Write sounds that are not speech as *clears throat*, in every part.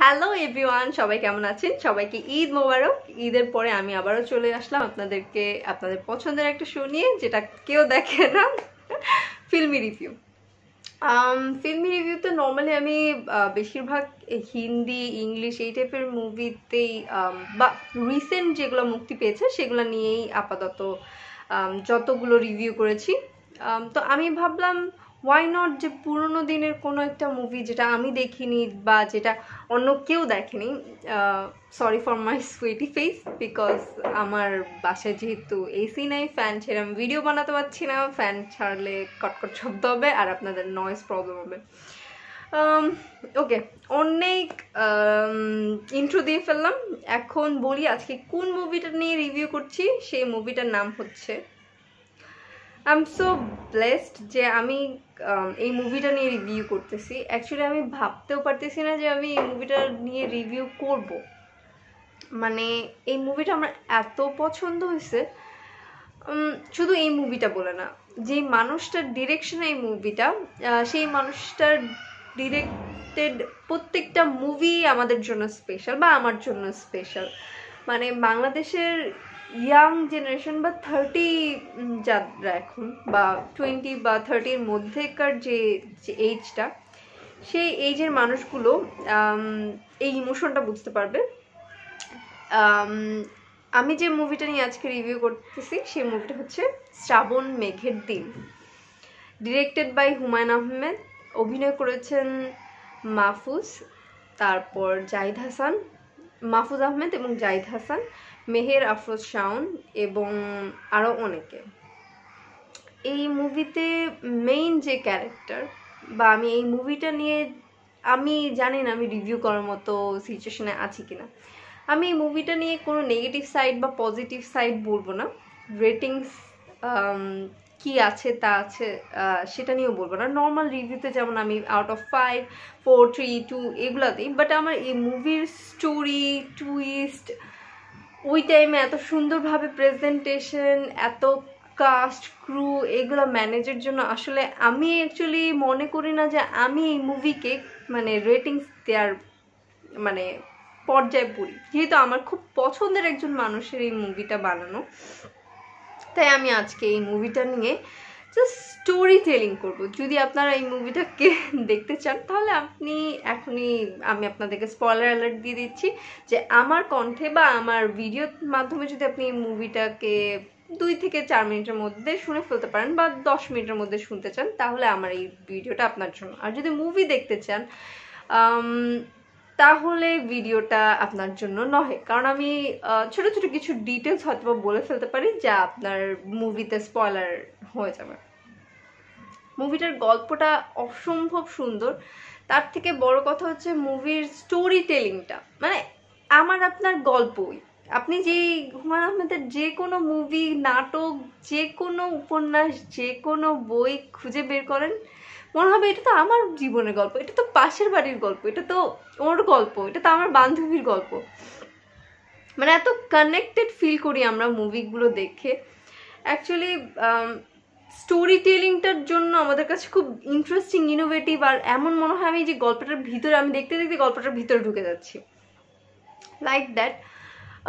hello everyone সবাই কেমন আছেন সবাইকে ঈদ মোবারক ঈদের পরে আমি আবারও চলে আসলাম আপনাদেরকে আপনাদের পছন্দের একটা শো নিয়ে যেটা কেউ দেখে না ফিল্মি রিভিউ ফিল্মি রিভিউতে নর্মালি আমি বেশিরভাগ হিন্দি ইংলিশ এই টাইপের মুভিতেই um, বা রিসেন্ট যেগুলো মুক্তি পেয়েছে সেগুলো নিয়েই আপাতত um, যতগুলো রিভিউ করেছি um, তো আমি ভাবলাম ওয়াই নট যে পুরনো দিনের কোনো একটা মুভি যেটা আমি দেখিনি বা যেটা অন্য কেউ দেখেনি sorry for my sweetie face because আমার বাসায় যেহেতু এসি নাই ফ্যান ছেড়ে আমি ভিডিও বানাতে পারছি না ফ্যান ছাড়লে কটকট শব্দ হবে আর আপনাদের নয়েজ প্রবলেম হবে ওকে um, অনেক ইন্ট্রো um, দিয়ে ফেললাম এখন বলি আজকে কোন মুভিটা নিয়ে রিভিউ করছি সেই মুভিটার নাম হচ্ছে আই এম সো ব্লেসড যে আমি um, এই মুভিটা নিয়ে রিভিউ করতেছি অ্যাকচুয়ালি আমি ভাবতেও পারতেছি না যে আমি এই মুভিটা নিয়ে রিভিউ করব মানে এই মুভিটা আমার এত পছন্দ হয়েছে শুধু এই মুভিটা বলে না যে মানুষটার ডিরেকশনে এই মুভিটা সেই মানুষটার ডিরেক্টেড প্রত্যেকটা মুভি আমাদের জন্য স্পেশাল বা আমার জন্য স্পেশাল মানে বাংলাদেশের ইয়াং জেনারেশন বা থার্টি যারা এখন বা টোয়েন্টি বা থার্টির মধ্যেকার যে এইজটা সেই এইজের মানুষগুলো এই ইমোশনটা বুঝতে পারবে আমি যে মুভিটা নিয়ে আজকে রিভিউ করতেছি সেই মুভিটা হচ্ছে শ্রাবণ মেঘের দিন ডিরেক্টেড বাই হুমায়ুন আহমেদ অভিনয় করেছেন মাহফুজ তারপর জাহিদ হাসান মাহফুজ আহমেদ এবং জাহিদ হাসান মেহের আফরোজ শাওন এবং আরও অনেকে এই মুভিতে মেইন যে ক্যারেক্টার বা আমি এই মুভিটা নিয়ে আমি জানি না আমি রিভিউ করার মতো সিচুয়েশনে আছি কিনা আমি এই মুভিটা নিয়ে কোনো নেগেটিভ সাইড বা পজিটিভ সাইড বলবো না রেটিংস কি আছে তা আছে সেটা নিয়েও বলবো না নর্মাল রিভিউতে যেমন আমি out of five four three two দিই বাট আমার এই মুভির স্টোরি টুইস্ট ওই টাইমে এত সুন্দরভাবে প্রেজেন্টেশন এত কাস্ট ক্রু এগুলো ম্যানেজের জন্য আসলে আমি অ্যাকচুয়ালি মনে করি না যে আমি এই মুভিকে মানে রেটিংস দেওয়ার মানে পর্যায়ে পড়ি যেহেতু আমার খুব পছন্দের একজন মানুষের এই মুভিটা বানানো তাই আমি আজকে এই মুভিটা নিয়ে জাস্ট স্টোরি টেলিং করবো যদি আপনারা এই মুভিটাকে দেখতে চান তাহলে আপনি এখনই আমি আপনাদেরকে স্পলার অ্যালার্ট দিয়ে দিচ্ছি যে আমার কণ্ঠে বা আমার ভিডিওর মাধ্যমে যদি আপনি এই মুভিটাকে দুই থেকে চার মিনিটের মধ্যে শুনে ফেলতে পারেন বা দশ মিনিটের মধ্যে শুনতে চান তাহলে আমার এই ভিডিওটা আপনার জন্য আর যদি মুভি দেখতে চান তাহলে ভিডিওটা আপনার জন্য নহে কারণ আমি ছোট ছোট কিছু ডিটেলস হয়তো বলে ফেলতে পারি যা আপনার মুভিতে স্পয়লার হয়ে যাবে মুভিটার গল্পটা অসম্ভব সুন্দর তার থেকে বড় কথা হচ্ছে মুভির স্টোরি টেলিংটা মানে আমার আপনার গল্পই আপনি যে হুমায়ুন আহমেদের যে কোনো মুভি নাটক যে কোনো উপন্যাস যে কোনো বই খুঁজে বের করেন মনে হবে এটা তো আমার জীবনের গল্প এটা তো পাশের বাড়ির গল্প এটা তো ওর গল্প এটা তো আমার বান্ধবীর গল্প মানে এত কানেক্টেড ফিল করি আমরা মুভিগুলো দেখে অ্যাকচুয়ালি স্টোরি টেলিংটার জন্য আমাদের কাছে খুব ইন্টারেস্টিং ইনোভেটিভ আর এমন মনে হয় আমি যে গল্পটার ভিতরে আমি দেখতে দেখতে গল্পটার ভিতরে ঢুকে যাচ্ছি লাইক দ্যাট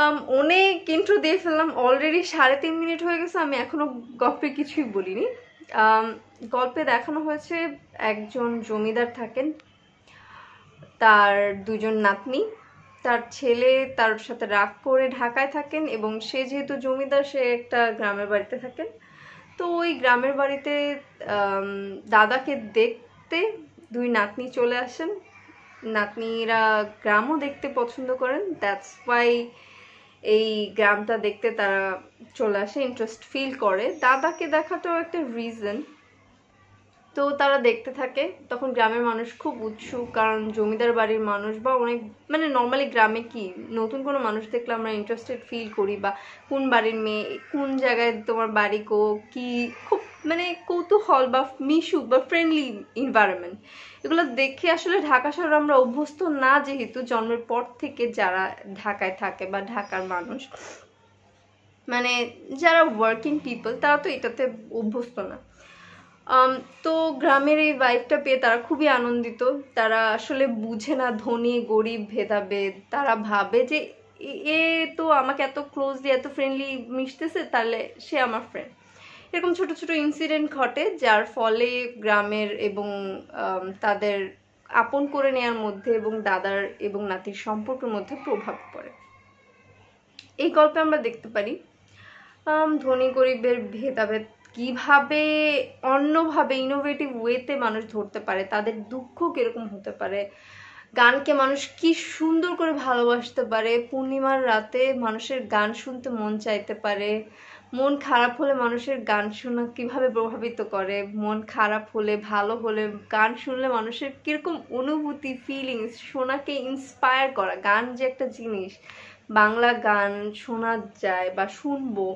um, অনেক ইন্ট্রো দিয়ে ফেললাম অলরেডি সাড়ে তিন মিনিট হয়ে গেছে আমি এখনও গল্পে কিছুই বলিনি গল্পে দেখানো হয়েছে একজন জমিদার থাকেন তার দুজন নাতনি তার ছেলে তার সাথে রাগ করে ঢাকায় থাকেন এবং সে যেহেতু জমিদার সে একটা গ্রামের বাড়িতে থাকেন তো ওই গ্রামের বাড়িতে দাদাকে দেখতে দুই নাতনি চলে আসেন নাতনিরা গ্রামও দেখতে পছন্দ করেন দ্যাটস ওয়াই এই গ্রামটা দেখতে তারা চলে আসে ইন্টারেস্ট ফিল করে দাদাকে দেখাটাও একটা রিজন তো তারা দেখতে থাকে তখন গ্রামের মানুষ খুব উৎসুক কারণ জমিদার বাড়ির মানুষ বা অনেক মানে নর্মালি গ্রামে কি নতুন কোনো মানুষ দেখলে আমরা ইন্টারেস্টেড ফিল করি বা কোন বাড়ির মেয়ে কোন জায়গায় তোমার বাড়ি গো কি খুব মানে কৌতূহল বা মিশুক বা ফ্রেন্ডলি এনভায়রনমেন্ট এগুলো দেখে আসলে ঢাকা শহরে আমরা অভ্যস্ত না যেহেতু জন্মের পর থেকে যারা ঢাকায় থাকে বা ঢাকার মানুষ মানে যারা ওয়ার্কিং পিপল তারা তো এটাতে অভ্যস্ত না তো গ্রামের এই ভাইবটা পেয়ে তারা খুবই আনন্দিত তারা আসলে বুঝে না ধনী গরিব ভেদাভেদ তারা ভাবে যে এ তো আমাকে এত ক্লোজলি এত ফ্রেন্ডলি মিশতেছে তাহলে সে আমার ফ্রেন্ড এরকম ছোট ছোট ইনসিডেন্ট ঘটে যার ফলে গ্রামের এবং তাদের আপন করে নেয়ার মধ্যে এবং দাদার এবং নাতির সম্পর্কের মধ্যে প্রভাব পড়ে এই গল্পে আমরা দেখতে পারি ধনী গরিবের ভেদাভেদ কিভাবে অন্যভাবে ইনোভেটিভ ওয়েতে মানুষ ধরতে পারে তাদের দুঃখ কীরকম হতে পারে গানকে মানুষ কি সুন্দর করে ভালোবাসতে পারে পূর্ণিমার রাতে মানুষের গান শুনতে মন চাইতে পারে মন খারাপ হলে মানুষের গান শোনা কিভাবে প্রভাবিত করে মন খারাপ হলে ভালো হলে গান শুনলে মানুষের কীরকম অনুভূতি ফিলিংস শোনাকে ইন্সপায়ার করা গান যে একটা জিনিস বাংলা গান শোনা যায় বা শুনবো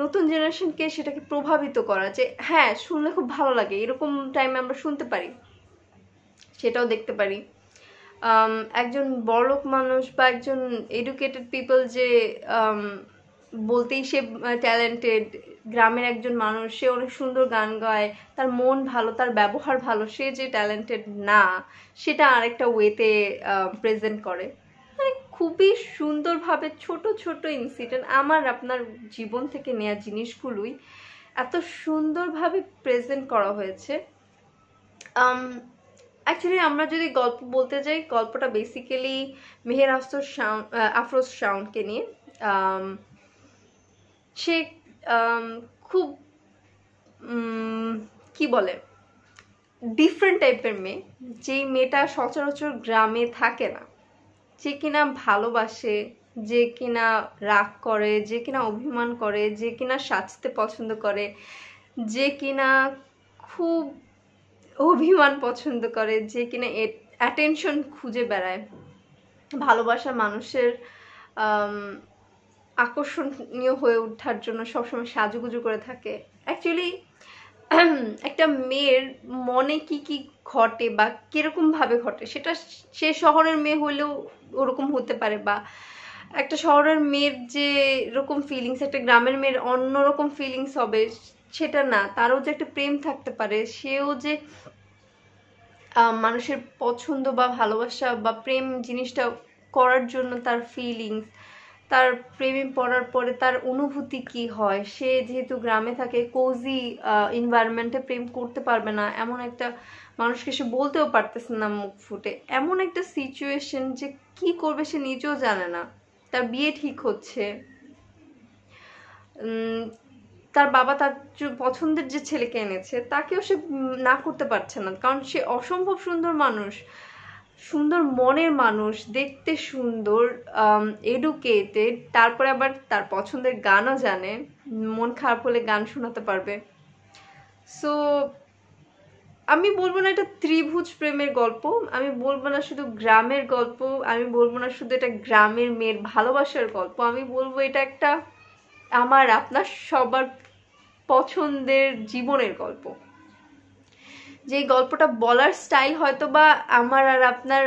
নতুন জেনারেশনকে সেটাকে প্রভাবিত করা যে হ্যাঁ শুনলে খুব ভালো লাগে এরকম টাইমে আমরা শুনতে পারি সেটাও দেখতে পারি একজন বড়লোক মানুষ বা একজন এডুকেটেড পিপল যে বলতেই সে ট্যালেন্টেড গ্রামের একজন মানুষ সে অনেক সুন্দর গান গায় তার মন ভালো তার ব্যবহার ভালো সে যে ট্যালেন্টেড না সেটা আরেকটা ওয়েতে প্রেজেন্ট করে মানে খুবই সুন্দরভাবে ছোট ছোট ইনসিডেন্ট আমার আপনার জীবন থেকে নেওয়া জিনিসগুলোই এত সুন্দরভাবে প্রেজেন্ট করা হয়েছে অ্যাকচুয়ালি um, আমরা যদি গল্প বলতে যাই গল্পটা বেসিক্যালি মেহের আফসোর শাউন আফরোজ শাউনকে নিয়ে um, সে um, খুব কি বলে ডিফারেন্ট টাইপের মেয়ে যেই মেয়েটা সচরাচর গ্রামে থাকে না যে কিনা ভালোবাসে যে কিনা রাগ করে যে কিনা অভিমান করে যে কিনা সাজতে পছন্দ করে যে কিনা খুব অভিমান পছন্দ করে যে কিনা অ্যাটেনশন খুঁজে বেড়ায় ভালোবাসা মানুষের আকর্ষণীয় হয়ে ওঠার জন্য সবসময় সাজুগুজু করে থাকে অ্যাকচুয়ালি *clears throat* একটা মেয়ের মনে কি কি ঘটে বা কীরকমভাবে ঘটে সেটা সে শহরের মেয়ে হলেও ওরকম হতে পারে বা একটা শহরের মেয়ের যে রকম ফিলিংস একটা গ্রামের মেয়ের অন্যরকম ফিলিংস হবে সেটা না তারও যে একটা প্রেম থাকতে পারে সেও যে মানুষের পছন্দ বা ভালোবাসা বা প্রেম জিনিসটা করার জন্য তার ফিলিংস তার প্রেমে পড়ার পরে তার অনুভূতি কি হয় সে যেহেতু গ্রামে থাকে কোজি এনভায়রনমেন্টে প্রেম করতে পারবে না এমন একটা মানুষকে সে বলতেও পারতেছে না মুখ ফুটে এমন একটা সিচুয়েশন যে কি করবে সে নিজেও জানে না তার বিয়ে ঠিক হচ্ছে তার বাবা তার পছন্দের যে ছেলেকে এনেছে তাকেও সে না করতে পারছে না কারণ সে অসম্ভব সুন্দর মানুষ সুন্দর মনের মানুষ দেখতে সুন্দর এডুকেটেড তারপরে আবার তার পছন্দের গানও জানে মন খারাপ হলে গান শোনাতে পারবে সো আমি বলবো না এটা ত্রিভুজ প্রেমের গল্প আমি বলবো না শুধু গ্রামের গল্প আমি বলবো না শুধু এটা গ্রামের মেয়ের ভালোবাসার গল্প আমি বলবো এটা একটা আমার আপনার সবার পছন্দের জীবনের গল্প যে গল্পটা বলার স্টাইল হয়তো বা আমার আর আপনার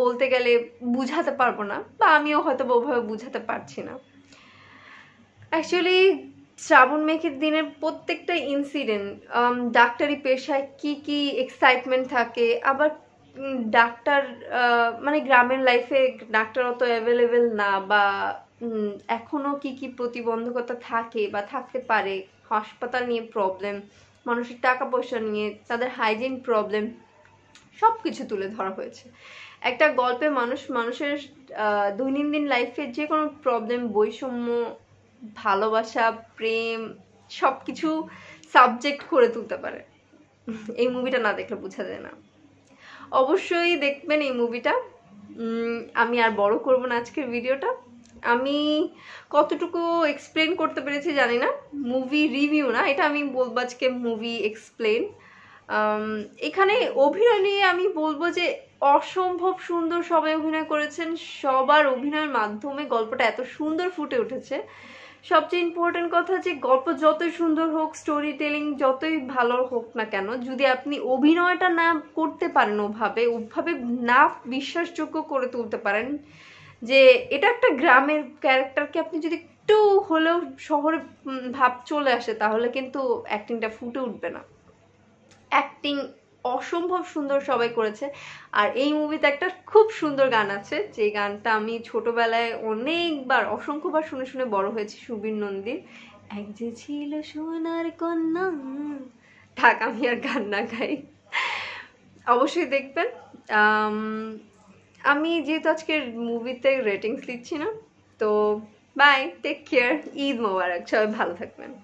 বলতে গেলে বুঝাতে পারবো না বা আমিও হয়তো বা ওভাবে বুঝাতে পারছি না অ্যাকচুয়ালি শ্রাবণ মেঘের দিনের প্রত্যেকটা ইনসিডেন্ট ডাক্তারি পেশায় কি কি এক্সাইটমেন্ট থাকে আবার ডাক্তার মানে গ্রামের লাইফে ডাক্তার অত অ্যাভেলেবেল না বা এখনও কি কি প্রতিবন্ধকতা থাকে বা থাকতে পারে হাসপাতাল নিয়ে প্রবলেম মানুষের টাকা পয়সা নিয়ে তাদের হাইজিন প্রবলেম সব কিছু তুলে ধরা হয়েছে একটা গল্পে মানুষ মানুষের দৈনন্দিন লাইফে যে কোনো প্রবলেম বৈষম্য ভালোবাসা প্রেম সব কিছু সাবজেক্ট করে তুলতে পারে এই মুভিটা না দেখলে বোঝা যায় না অবশ্যই দেখবেন এই মুভিটা আমি আর বড় করব না আজকের ভিডিওটা আমি কতটুকু এক্সপ্লেন করতে পেরেছি জানি না মুভি রিভিউ না এটা আমি বলবো আজকে মুভি এক্সপ্লেন এখানে অভিনয় নিয়ে আমি বলবো যে অসম্ভব সুন্দর সবাই অভিনয় করেছেন সবার অভিনয়ের মাধ্যমে গল্পটা এত সুন্দর ফুটে উঠেছে সবচেয়ে ইম্পর্টেন্ট কথা যে গল্প যতই সুন্দর হোক স্টোরি টেলিং যতই ভালো হোক না কেন যদি আপনি অভিনয়টা না করতে পারেন ওভাবে ওভাবে না বিশ্বাসযোগ্য করে তুলতে পারেন যে এটা একটা গ্রামের ক্যারেক্টারকে আপনি যদি একটু হলেও শহরে ভাব চলে আসে তাহলে কিন্তু অ্যাক্টিংটা ফুটে উঠবে না অ্যাক্টিং অসম্ভব সুন্দর সবাই করেছে আর এই মুভিতে একটা খুব সুন্দর গান আছে যে গানটা আমি ছোটবেলায় অনেকবার অসংখ্যবার শুনে শুনে বড় হয়েছি সুবীর নন্দীর এক যে ছিল সোনার কন্যা থাক আমি আর গান না গাই অবশ্যই দেখবেন আমি যেহেতু আজকে মুভিতে রেটিংস দিচ্ছি না তো বাই টেক কেয়ার ঈদ মোবারক সবাই ভালো থাকবেন